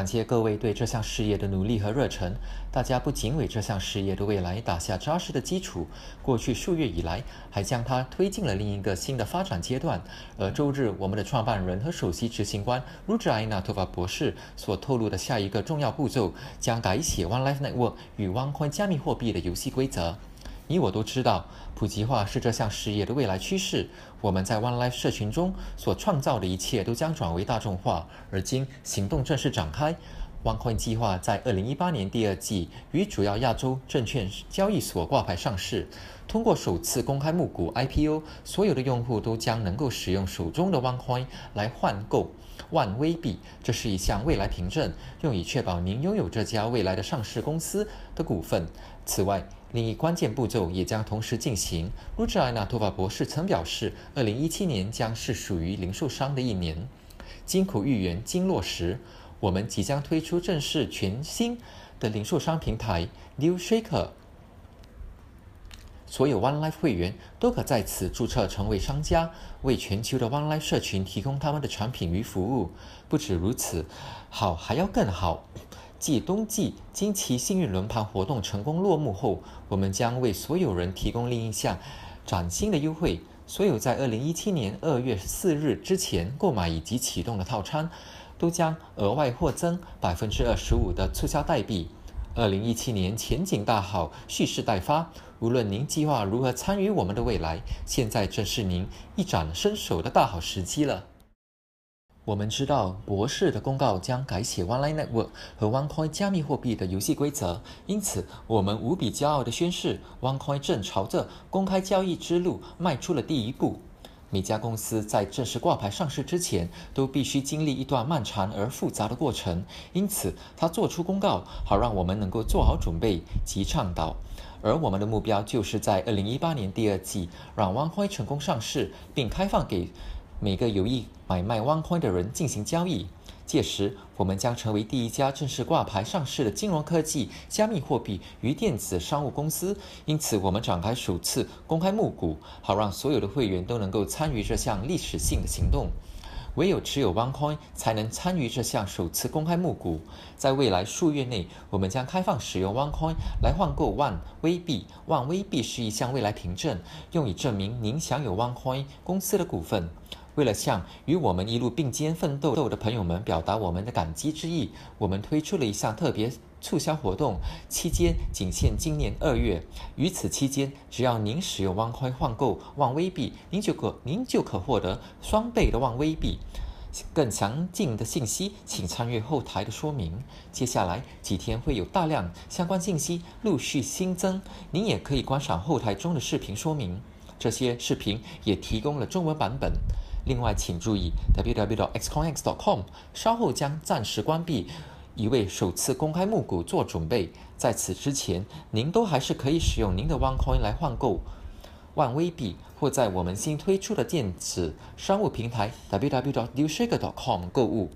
感谢各位对这项事业的努力和热忱。大家不仅为这项事业的未来打下扎实的基础，过去数月以来还将它推进了另一个新的发展阶段。而周日，我们的创办人和首席执行官 Rujai Natova 博士所透露的下一个重要步骤，将改写 One Life Network 与 OneCoin 加密货币的游戏规则。你我都知道，普及化是这项事业的未来趋势。我们在 One Life 社群中所创造的一切都将转为大众化。而今，行动正式展开。OneCoin 计划在2018年第二季于主要亚洲证券交易所挂牌上市，通过首次公开募股 （IPO），所有的用户都将能够使用手中的 OneCoin 来换购 o n e c 币。这是一项未来凭证，用以确保您拥有这家未来的上市公司的股份。此外，另一关键步骤也将同时进行。Rujana Tova 博士曾表示，2017年将是属于零售商的一年。金口预言经落实，我们即将推出正式全新的零售商平台 New Shaker。所有 One Life 会员都可在此注册成为商家，为全球的 One Life 社群提供他们的产品与服务。不止如此，好还要更好。继冬季惊奇幸运轮盘活动成功落幕后，我们将为所有人提供另一项崭新的优惠：所有在二零一七年二月四日之前购买以及启动的套餐，都将额外获赠百分之二十五的促销代币。二零一七年前景大好，蓄势待发。无论您计划如何参与我们的未来，现在正是您一展身手的大好时机了。我们知道，博士的公告将改写 OneLine Network 和 OneCoin 加密货币的游戏规则。因此，我们无比骄傲地宣誓，OneCoin 正朝着公开交易之路迈出了第一步。每家公司在正式挂牌上市之前，都必须经历一段漫长而复杂的过程。因此，他做出公告，好让我们能够做好准备及倡导。而我们的目标就是在2018年第二季，让 OneCoin 成功上市并开放给。每个有意买卖 OneCoin 的人进行交易。届时，我们将成为第一家正式挂牌上市的金融科技、加密货币与电子商务公司。因此，我们展开首次公开募股，好让所有的会员都能够参与这项历史性的行动。唯有持有 OneCoin，才能参与这项首次公开募股。在未来数月内，我们将开放使用 OneCoin 来换购 OneV 币。OneV 币是一项未来凭证，用以证明您享有 OneCoin 公司的股份。为了向与我们一路并肩奋斗的朋友们表达我们的感激之意，我们推出了一项特别促销活动，期间仅限今年二月。于此期间，只要您使用万块换购万威币，您就可您就可获得双倍的万威币。更详尽的信息，请参阅后台的说明。接下来几天会有大量相关信息陆续新增，您也可以观赏后台中的视频说明。这些视频也提供了中文版本。另外，请注意 www.xcoinx.com，稍后将暂时关闭，已为首次公开募股做准备。在此之前，您都还是可以使用您的 OneCoin 来换购万威币，或在我们新推出的电子商务平台 www.dushake.com r 购物。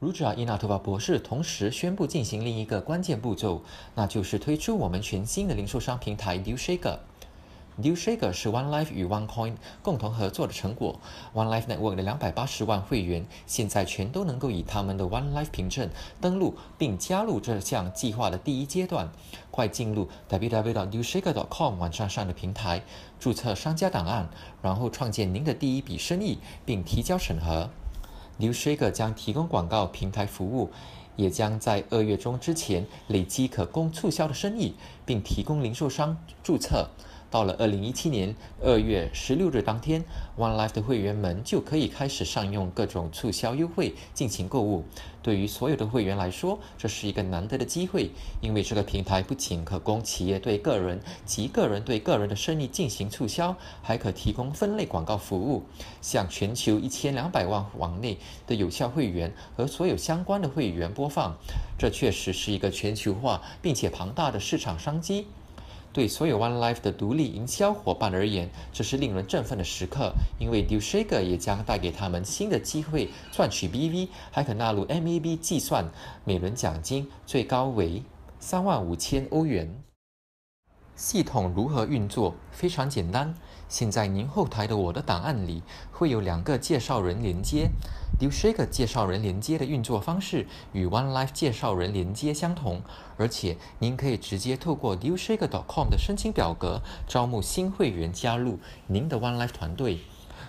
r i n a 伊纳托 a 博士同时宣布进行另一个关键步骤，那就是推出我们全新的零售商平台 DuShake。r New Shaker 是 One Life 与 OneCoin 共同合作的成果。One Life Network 的两百八十万会员现在全都能够以他们的 One Life 凭证登录并加入这项计划的第一阶段。快进入 www.newshaker.com 网站上的平台，注册商家档案，然后创建您的第一笔生意并提交审核。New Shaker 将提供广告平台服务，也将在二月中之前累积可供促销的生意，并提供零售商注册。到了二零一七年二月十六日当天，One Life 的会员们就可以开始上用各种促销优惠，进行购物。对于所有的会员来说，这是一个难得的机会，因为这个平台不仅可供企业对个人及个人对个人的生意进行促销，还可提供分类广告服务，向全球一千两百万网内的有效会员和所有相关的会员播放。这确实是一个全球化并且庞大的市场商机。对所有 One Life 的独立营销伙伴而言，这是令人振奋的时刻，因为 d u Shaker 也将带给他们新的机会，赚取 BV，还可纳入 MEB 计算。每轮奖金最高为三万五千欧元。系统如何运作？非常简单。现在您后台的我的档案里会有两个介绍人连接 d e w s h a k e r 介绍人连接的运作方式与 One Life 介绍人连接相同，而且您可以直接透过 d e w s h a k e r c o m 的申请表格招募新会员加入您的 One Life 团队。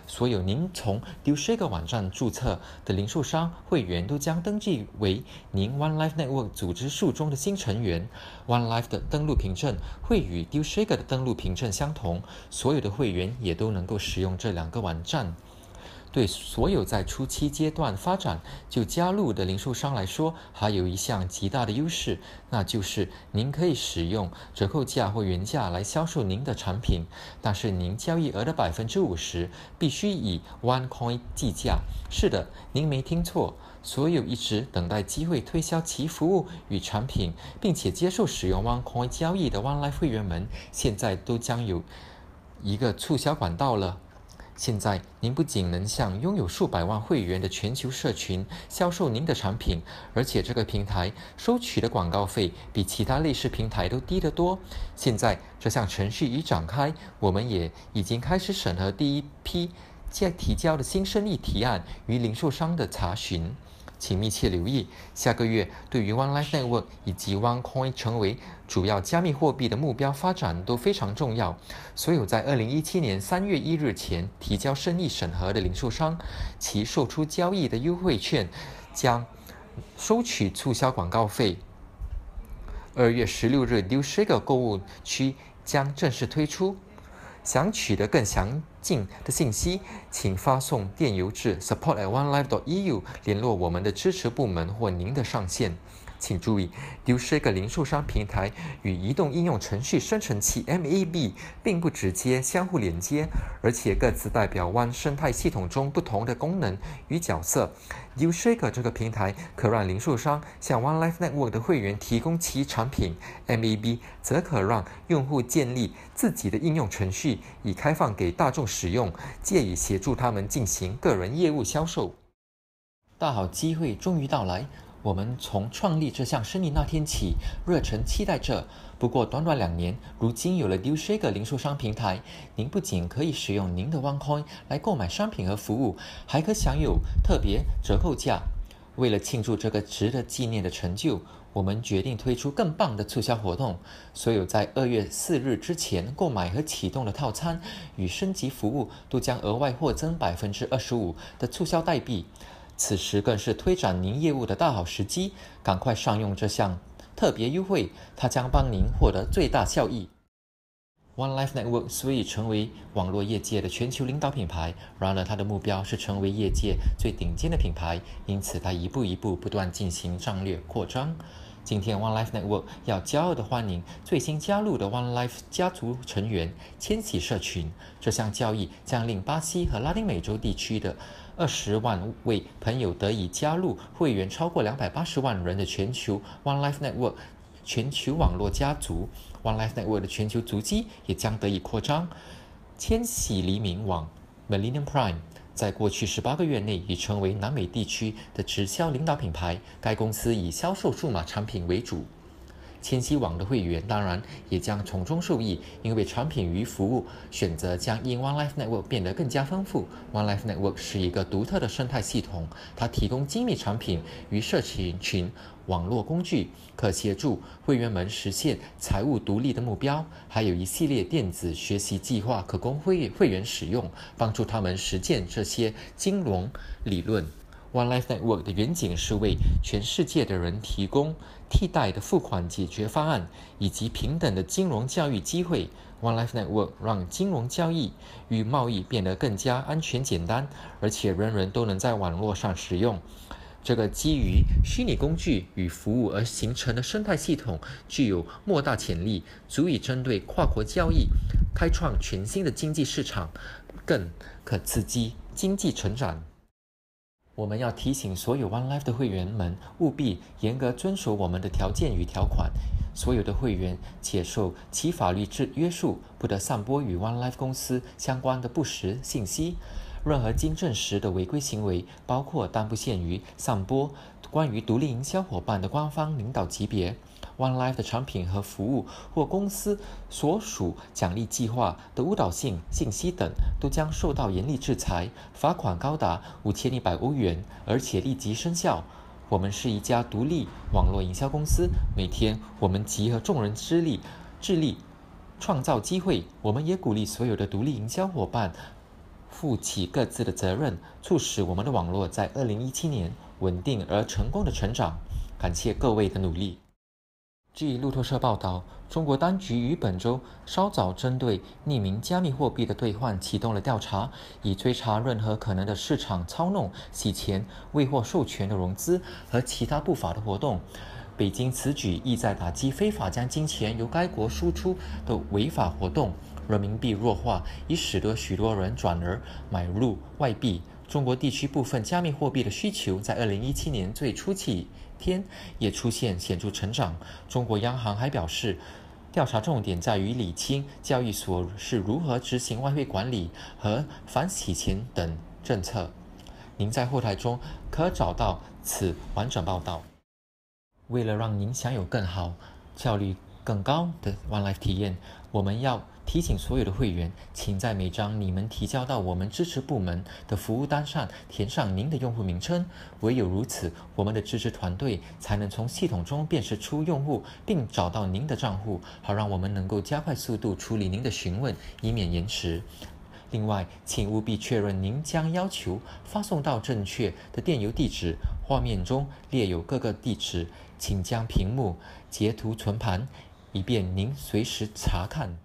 所有您从 d e s h a k e r 网站注册的零售商会员都将登记为您 One Life Network 组织数中的新成员。One Life 的登录凭证会与 d e s h a k e r 的登录凭证相同，所有的会员也都能够使用这两个网站。对所有在初期阶段发展就加入的零售商来说，还有一项极大的优势，那就是您可以使用折扣价或原价来销售您的产品，但是您交易额的百分之五十必须以 OneCoin 计价。是的，您没听错，所有一直等待机会推销其服务与产品，并且接受使用 OneCoin 交易的 o n l i n e 会员们，现在都将有一个促销管道了。现在您不仅能向拥有数百万会员的全球社群销售您的产品，而且这个平台收取的广告费比其他类似平台都低得多。现在这项程序已展开，我们也已经开始审核第一批在提交的新生意提案与零售商的查询。请密切留意，下个月对于 One Life Network 以及 OneCoin 成为主要加密货币的目标发展都非常重要。所有在二零一七年三月一日前提交生意审核的零售商，其售出交易的优惠券将收取促销广告费。二月十六日，New Sugar 购物区将正式推出。想取得更详的信息，请发送电邮至 support@onelive.eu dot 联络我们的支持部门或您的上线。请注意，Ushere 个零售商平台与移动应用程序生成器 MAB 并不直接相互连接，而且各自代表 One 生态系统中不同的功能与角色。u s h e r 这个平台可让零售商向 One Life Network 的会员提供其产品，MAB 则可让用户建立自己的应用程序，以开放给大众使用，借以协助他们进行个人业务销售。大好机会终于到来。我们从创立这项生意那天起，热忱期待着。不过短短两年，如今有了 New s h a k e 零售商平台，您不仅可以使用您的 OneCoin 来购买商品和服务，还可享有特别折扣价。为了庆祝这个值得纪念的成就，我们决定推出更棒的促销活动。所有在二月四日之前购买和启动的套餐与升级服务，都将额外获赠百分之二十五的促销代币。此时更是推展您业务的大好时机，赶快上用这项特别优惠，它将帮您获得最大效益。One Life Network 虽已成为网络业界的全球领导品牌，然而它的目标是成为业界最顶尖的品牌，因此它一步一步不断进行战略扩张。今天 One Life Network 要骄傲地欢迎最新加入的 One Life 家族成员——千禧社群。这项交易将令巴西和拉丁美洲地区的。二十万位朋友得以加入会员，超过两百八十万人的全球 One Life Network 全球网络家族，One Life Network 的全球足迹也将得以扩张。千禧黎明网 （Millennium Prime） 在过去十八个月内已成为南美地区的直销领导品牌。该公司以销售数码产品为主。千禧网的会员当然也将从中受益，因为产品与服务选择将 In One Life Network 变得更加丰富。One Life Network 是一个独特的生态系统，它提供精密产品与社群群网络工具，可协助会员们实现财务独立的目标，还有一系列电子学习计划可供会会员使用，帮助他们实践这些金融理论。One Life Network 的远景是为全世界的人提供替代的付款解决方案以及平等的金融教育机会。One Life Network 让金融交易与贸易变得更加安全、简单，而且人人都能在网络上使用。这个基于虚拟工具与服务而形成的生态系统具有莫大潜力，足以针对跨国交易开创全新的经济市场，更可刺激经济成长。我们要提醒所有 One Life 的会员们，务必严格遵守我们的条件与条款。所有的会员且受其法律制约束，不得散播与 One Life 公司相关的不实信息。任何经证实的违规行为，包括但不限于散播关于独立营销伙伴的官方领导级别。One Life 的产品和服务或公司所属奖励计划的误导性信息等，都将受到严厉制裁，罚款高达五千一百欧元，而且立即生效。我们是一家独立网络营销公司，每天我们集合众人之力，致力创造机会。我们也鼓励所有的独立营销伙伴负起各自的责任，促使我们的网络在二零一七年稳定而成功的成长。感谢各位的努力。据路透社报道，中国当局于本周稍早针对匿名加密货币的兑换启动了调查，以追查任何可能的市场操弄、洗钱、未获授权的融资和其他不法的活动。北京此举意在打击非法将金钱由该国输出的违法活动。人民币弱化已使得许多人转而买入外币。中国地区部分加密货币的需求在2017年最初几天也出现显著成长。中国央行还表示，调查重点在于理清交易所是如何执行外汇管理和反洗钱等政策。您在后台中可找到此完整报道。为了让您享有更好、效率更高的 o n l i f e 体验，我们要。提醒所有的会员，请在每张你们提交到我们支持部门的服务单上填上您的用户名称。唯有如此，我们的支持团队才能从系统中辨识出用户，并找到您的账户，好让我们能够加快速度处理您的询问，以免延迟。另外，请务必确认您将要求发送到正确的电邮地址。画面中列有各个地址，请将屏幕截图存盘，以便您随时查看。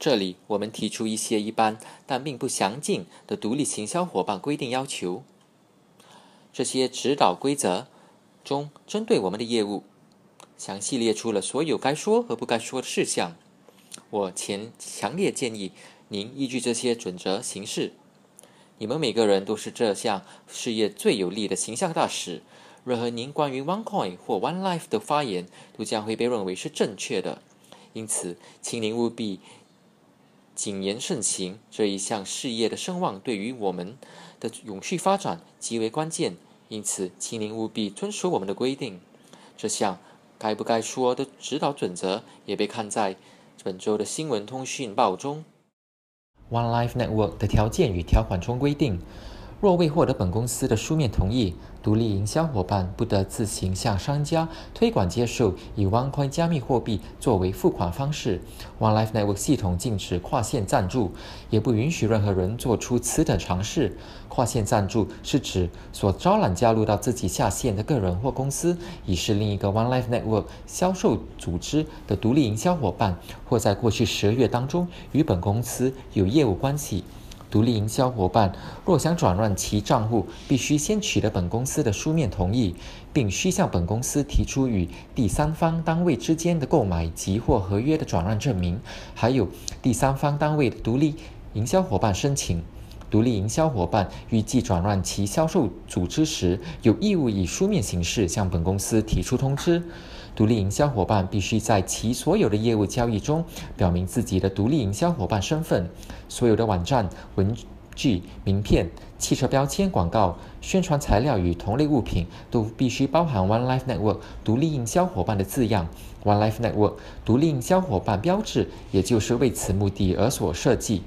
这里，我们提出一些一般但并不详尽的独立行销伙伴规定要求。这些指导规则中针对我们的业务，详细列出了所有该说和不该说的事项。我强强烈建议您依据这些准则行事。你们每个人都是这项事业最有力的形象大使。任何您关于 OneCoin 或 One Life 的发言，都将会被认为是正确的。因此，请您务必。谨言慎行这一项事业的声望，对于我们的永续发展极为关键。因此，请您务必遵守我们的规定。这项该不该说的指导准则也被看在本周的新闻通讯报中。One Life Network 的条件与条款中规定。若未获得本公司的书面同意，独立营销伙伴不得自行向商家推广接受以 OneCoin 加密货币作为付款方式。One Life Network 系统禁止跨线赞助，也不允许任何人做出此等尝试。跨线赞助是指所招揽加入到自己下线的个人或公司已是另一个 One Life Network 销售组织的独立营销伙伴，或在过去十个月当中与本公司有业务关系。独立营销伙伴若想转让其账户，必须先取得本公司的书面同意，并需向本公司提出与第三方单位之间的购买及或合约的转让证明，还有第三方单位的独立营销伙伴申请。独立营销伙伴预计转让其销售组织时，有义务以书面形式向本公司提出通知。独立营销伙伴必须在其所有的业务交易中表明自己的独立营销伙伴身份。所有的网站、文具、名片、汽车标签、广告、宣传材料与同类物品都必须包含 One Life Network 独立营销伙伴的字样。One Life Network 独立营销伙伴标志，也就是为此目的而所设计。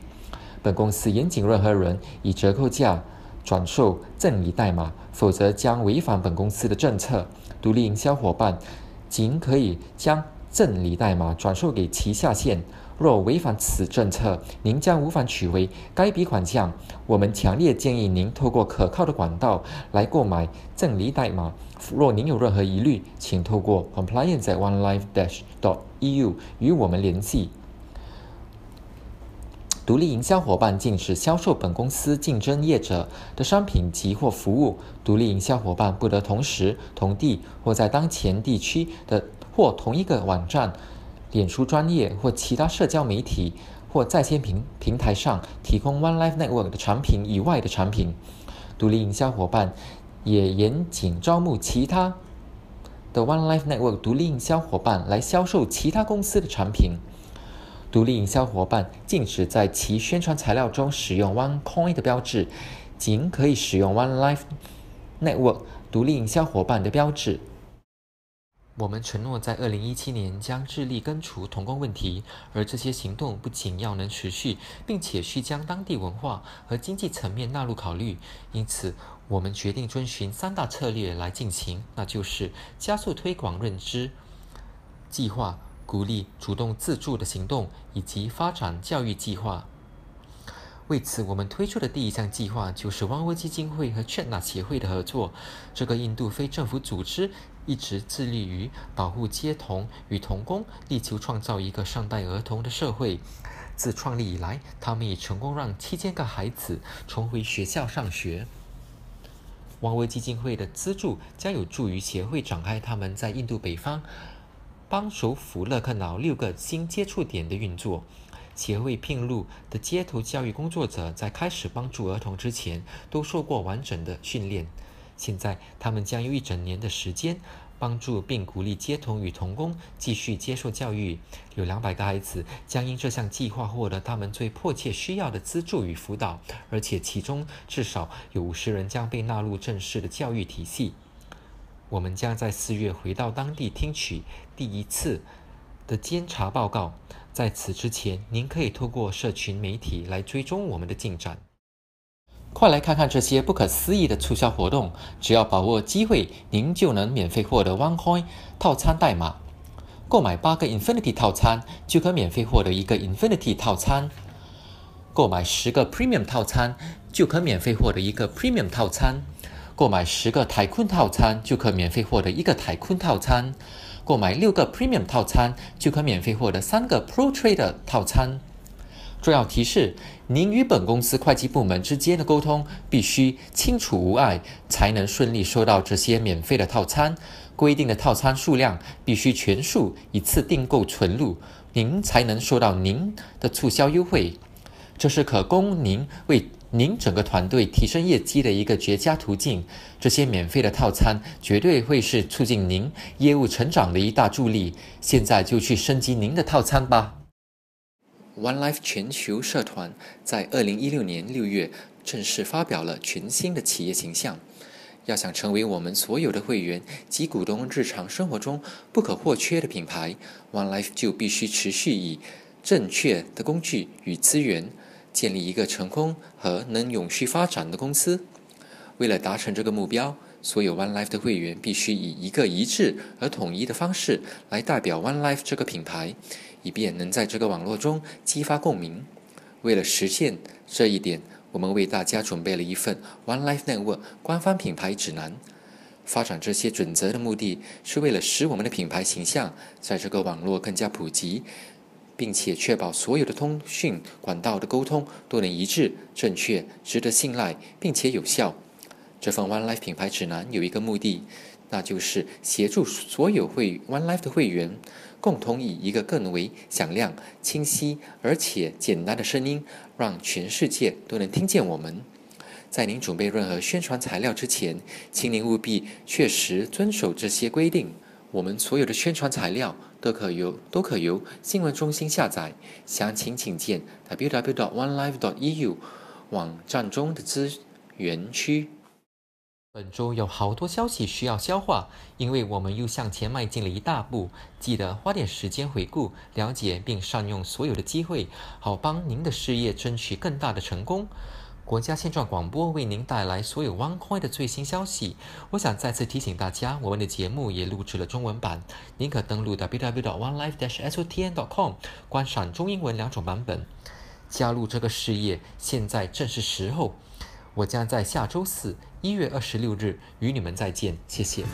本公司严禁任何人以折扣价转售、赠与代码，否则将违反本公司的政策。独立营销伙伴。仅可以将赠礼代码转售给其下线。若违反此政策，您将无法取回该笔款项。我们强烈建议您透过可靠的管道来购买赠礼代码。若您有任何疑虑，请透过 c o m p l i a n c e o n e l i f e d a s h e u 与我们联系。独立营销伙伴禁止销售本公司竞争业者的商品及或服务。独立营销伙伴不得同时、同地或在当前地区的或同一个网站、脸书专业或其他社交媒体或在线平平台上提供 One Life Network 的产品以外的产品。独立营销伙伴也严禁招募其他的 One Life Network 独立营销伙伴来销售其他公司的产品。独立营销伙伴禁止在其宣传材料中使用 OneCoin 的标志，仅可以使用 One Life Network 独立营销伙伴的标志。我们承诺在二零一七年将致力根除童工问题，而这些行动不仅要能持续，并且需将当地文化和经济层面纳入考虑。因此，我们决定遵循三大策略来进行，那就是加速推广认知计划。鼓励主动自助的行动以及发展教育计划。为此，我们推出的第一项计划就是汪威基金会和劝纳协会的合作。这个印度非政府组织一直致力于保护街童与童工，力求创造一个善待儿童的社会。自创立以来，他们已成功让七千个孩子重回学校上学。汪威基金会的资助将有助于协会展开他们在印度北方。帮手福勒克瑙六个新接触点的运作，协会聘入的街头教育工作者在开始帮助儿童之前都受过完整的训练。现在，他们将用一整年的时间帮助并鼓励街童与童工继续接受教育。有两百个孩子将因这项计划获得他们最迫切需要的资助与辅导，而且其中至少有五十人将被纳入正式的教育体系。我们将在四月回到当地听取第一次的监察报告。在此之前，您可以透过社群媒体来追踪我们的进展。快来看看这些不可思议的促销活动！只要把握机会，您就能免费获得 OneCoin 套餐代码。购买八个 Infinity 套餐，就可免费获得一个 Infinity 套餐。购买十个 Premium 套餐，就可免费获得一个 Premium 套餐。购买十个台坤套餐，就可免费获得一个台坤套餐；购买六个 Premium 套餐，就可免费获得三个 Pro Trader 套餐。重要提示：您与本公司会计部门之间的沟通必须清楚无碍，才能顺利收到这些免费的套餐。规定的套餐数量必须全数一次订购存入，您才能收到您的促销优惠。这是可供您为。您整个团队提升业绩的一个绝佳途径，这些免费的套餐绝对会是促进您业务成长的一大助力。现在就去升级您的套餐吧。One Life 全球社团在二零一六年六月正式发表了全新的企业形象。要想成为我们所有的会员及股东日常生活中不可或缺的品牌，One Life 就必须持续以正确的工具与资源。建立一个成功和能永续发展的公司。为了达成这个目标，所有 One Life 的会员必须以一个一致而统一的方式来代表 One Life 这个品牌，以便能在这个网络中激发共鸣。为了实现这一点，我们为大家准备了一份 One Life Network 官方品牌指南。发展这些准则的目的是为了使我们的品牌形象在这个网络更加普及。并且确保所有的通讯管道的沟通都能一致、正确、值得信赖，并且有效。这份 One Life 品牌指南有一个目的，那就是协助所有会 One Life 的会员，共同以一个更为响亮、清晰而且简单的声音，让全世界都能听见我们。在您准备任何宣传材料之前，请您务必确实遵守这些规定。我们所有的宣传材料。都可由都可由新闻中心下载，详情请见 www.1live. eu 网站中的资源区。本周有好多消息需要消化，因为我们又向前迈进了一大步。记得花点时间回顾、了解并善用所有的机会，好帮您的事业争取更大的成功。国家现状广播为您带来所有 One o i n 的最新消息。我想再次提醒大家，我们的节目也录制了中文版，您可登录 w w w o n e l i f e s o t n c o m 观赏中英文两种版本。加入这个事业，现在正是时候。我将在下周四一月二十六日与你们再见。谢谢。